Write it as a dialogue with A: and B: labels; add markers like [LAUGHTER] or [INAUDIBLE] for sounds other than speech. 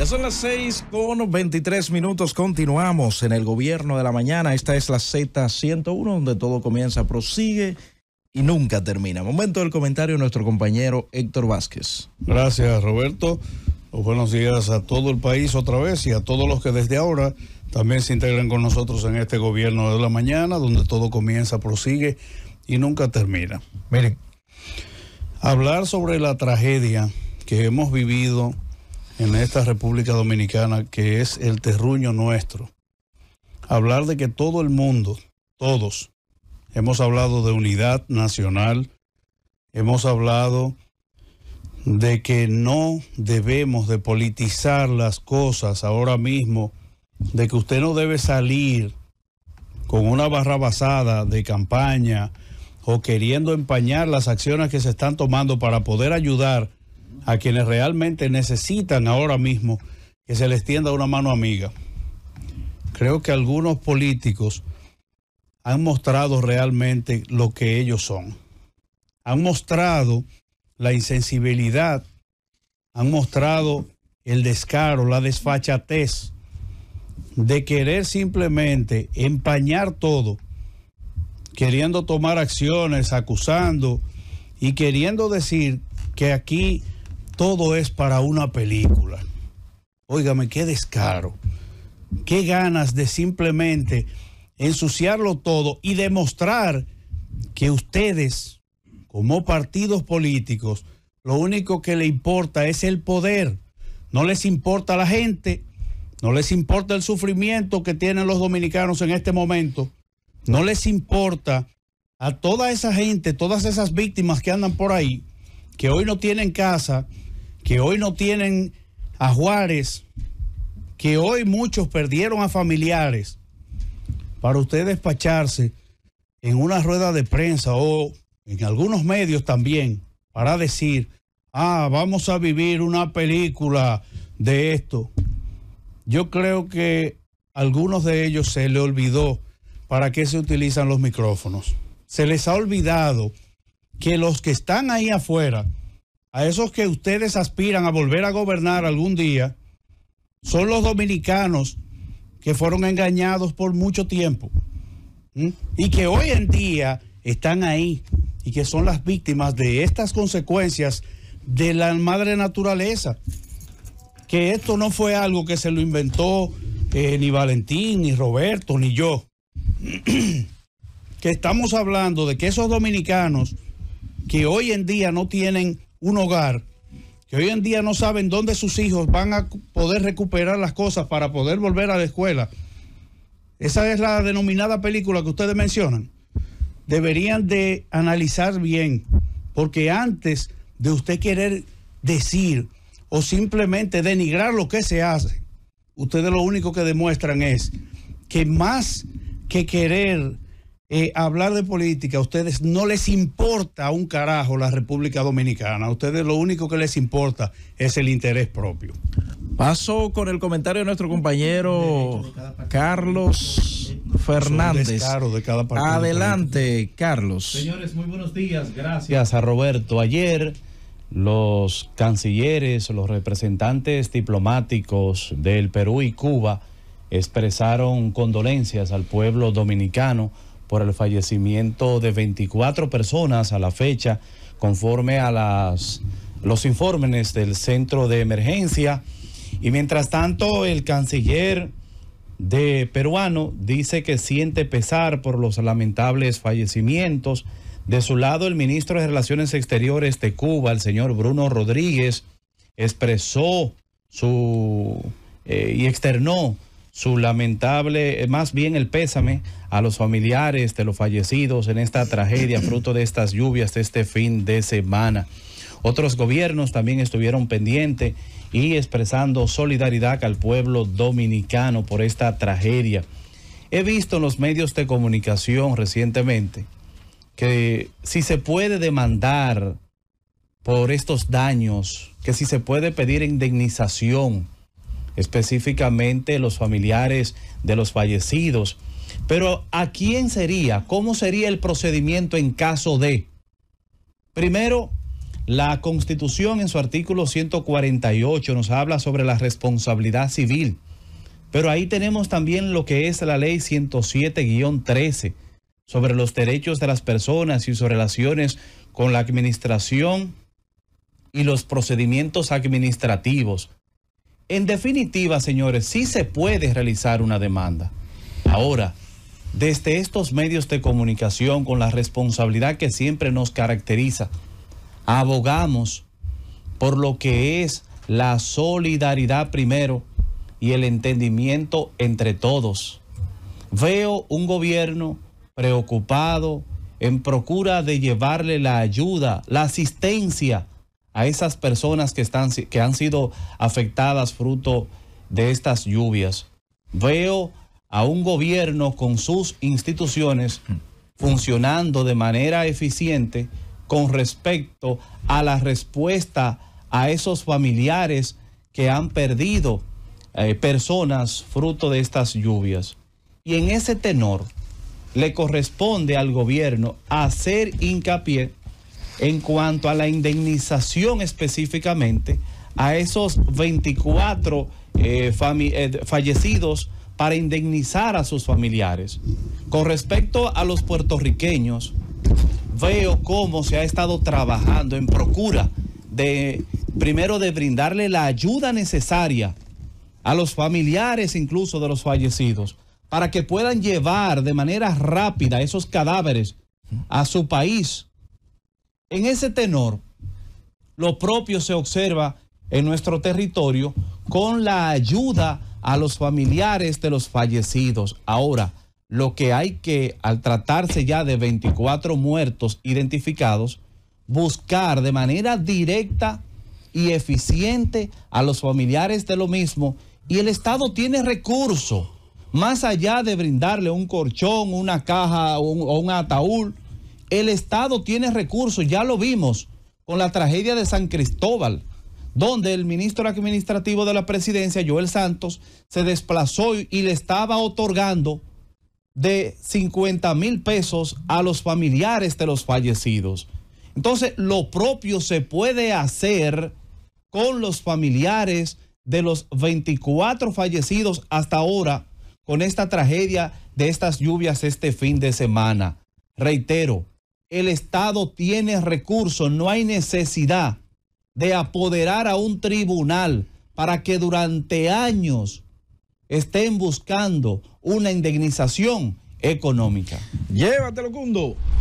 A: Ya son las 6 con 23 minutos. Continuamos en el gobierno de la mañana. Esta es la Z101, donde todo comienza, prosigue y nunca termina. Momento
B: del comentario nuestro compañero Héctor Vázquez. Gracias, Roberto. Buenos días a todo el país otra vez y a todos los que desde ahora también se integran con nosotros en este gobierno de la mañana, donde todo comienza, prosigue y nunca termina. Miren, hablar sobre la tragedia que hemos vivido en esta República Dominicana, que es el terruño nuestro. Hablar de que todo el mundo, todos, hemos hablado de unidad nacional, hemos hablado de que no debemos de politizar las cosas ahora mismo, de que usted no debe salir con una barra basada de campaña o queriendo empañar las acciones que se están tomando para poder ayudar a quienes realmente necesitan ahora mismo que se les tienda una mano amiga. Creo que algunos políticos han mostrado realmente lo que ellos son. Han mostrado la insensibilidad, han mostrado el descaro, la desfachatez de querer simplemente empañar todo, queriendo tomar acciones, acusando y queriendo decir que aquí todo es para una película. Óigame, qué descaro. Qué ganas de simplemente ensuciarlo todo y demostrar que ustedes, como partidos políticos, lo único que le importa es el poder. No les importa la gente, no les importa el sufrimiento que tienen los dominicanos en este momento. No les importa a toda esa gente, todas esas víctimas que andan por ahí, que hoy no tienen casa, que hoy no tienen a Juárez, que hoy muchos perdieron a familiares, para usted despacharse en una rueda de prensa o en algunos medios también para decir, ah, vamos a vivir una película de esto. Yo creo que a algunos de ellos se le olvidó para qué se utilizan los micrófonos. Se les ha olvidado que los que están ahí afuera, a esos que ustedes aspiran a volver a gobernar algún día, son los dominicanos que fueron engañados por mucho tiempo y que hoy en día están ahí y que son las víctimas de estas consecuencias de la madre naturaleza. Que esto no fue algo que se lo inventó eh, ni Valentín, ni Roberto, ni yo. [CLEARS THROAT] que estamos hablando de que esos dominicanos que hoy en día no tienen un hogar, que hoy en día no saben dónde sus hijos van a poder recuperar las cosas para poder volver a la escuela. Esa es la denominada película que ustedes mencionan. Deberían de analizar bien, porque antes de usted querer decir o simplemente denigrar lo que se hace, ustedes lo único que demuestran es que más que querer eh, hablar de política, a ustedes no les importa un carajo la República Dominicana. A ustedes lo único que les importa es el interés propio. Paso con el comentario de nuestro compañero Carlos Fernández. Adelante,
A: Carlos. Señores, muy buenos días. Gracias a Roberto. Ayer los cancilleres, los representantes diplomáticos del Perú y Cuba expresaron condolencias al pueblo dominicano por el fallecimiento de 24 personas a la fecha, conforme a las, los informes del centro de emergencia. Y mientras tanto, el canciller de peruano dice que siente pesar por los lamentables fallecimientos. De su lado, el ministro de Relaciones Exteriores de Cuba, el señor Bruno Rodríguez, expresó su eh, y externó su lamentable, eh, más bien el pésame a los familiares de los fallecidos en esta tragedia fruto de estas lluvias de este fin de semana. Otros gobiernos también estuvieron pendientes y expresando solidaridad al pueblo dominicano por esta tragedia. He visto en los medios de comunicación recientemente que si se puede demandar por estos daños, que si se puede pedir indemnización, específicamente los familiares de los fallecidos. Pero ¿a quién sería? ¿Cómo sería el procedimiento en caso de? Primero, la Constitución en su artículo 148 nos habla sobre la responsabilidad civil. Pero ahí tenemos también lo que es la ley 107-13 sobre los derechos de las personas y sus relaciones con la administración y los procedimientos administrativos. En definitiva, señores, sí se puede realizar una demanda. Ahora, desde estos medios de comunicación, con la responsabilidad que siempre nos caracteriza, abogamos por lo que es la solidaridad primero y el entendimiento entre todos. Veo un gobierno preocupado en procura de llevarle la ayuda, la asistencia a esas personas que, están, que han sido afectadas fruto de estas lluvias. Veo a un gobierno con sus instituciones mm. funcionando de manera eficiente con respecto a la respuesta a esos familiares que han perdido eh, personas fruto de estas lluvias. Y en ese tenor le corresponde al gobierno hacer hincapié en cuanto a la indemnización específicamente a esos 24 eh, eh, fallecidos para indemnizar a sus familiares. Con respecto a los puertorriqueños, veo cómo se ha estado trabajando en procura de, primero, de brindarle la ayuda necesaria a los familiares incluso de los fallecidos, para que puedan llevar de manera rápida esos cadáveres a su país en ese tenor, lo propio se observa en nuestro territorio con la ayuda a los familiares de los fallecidos. Ahora, lo que hay que, al tratarse ya de 24 muertos identificados, buscar de manera directa y eficiente a los familiares de lo mismo. Y el Estado tiene recursos, más allá de brindarle un corchón, una caja o un, o ataúd el Estado tiene recursos, ya lo vimos con la tragedia de San Cristóbal, donde el ministro administrativo de la presidencia, Joel Santos, se desplazó y le estaba otorgando de 50 mil pesos a los familiares de los fallecidos. Entonces, lo propio se puede hacer con los familiares de los 24 fallecidos hasta ahora con esta tragedia de estas lluvias este fin de semana. Reitero, el Estado tiene recursos, no hay necesidad de apoderar a un tribunal para que durante años estén buscando una indemnización económica. Llévatelo, Cundo.